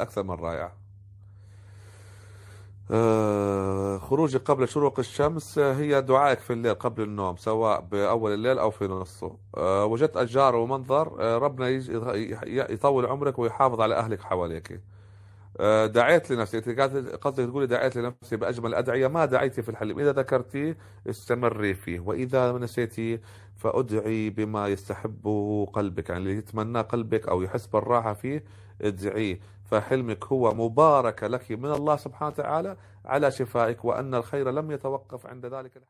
أكثر من رائعة آه خروجي قبل شروق الشمس هي دعائك في الليل قبل النوم سواء بأول الليل أو في نصه آه، وجدت أشجار ومنظر آه، ربنا يطول عمرك ويحافظ على أهلك حواليك آه، دعيت لنفسي انت قصدك تقولي دعيت لنفسي باجمل الادعيه ما دعيتي في الحلم اذا ذكرتي استمري فيه واذا نسيتي فادعي بما يستحبه قلبك يعني اللي يتمناه قلبك او يحس بالراحه فيه ادعيه فحلمك هو مباركه لك من الله سبحانه وتعالى على شفائك وان الخير لم يتوقف عند ذلك الحلم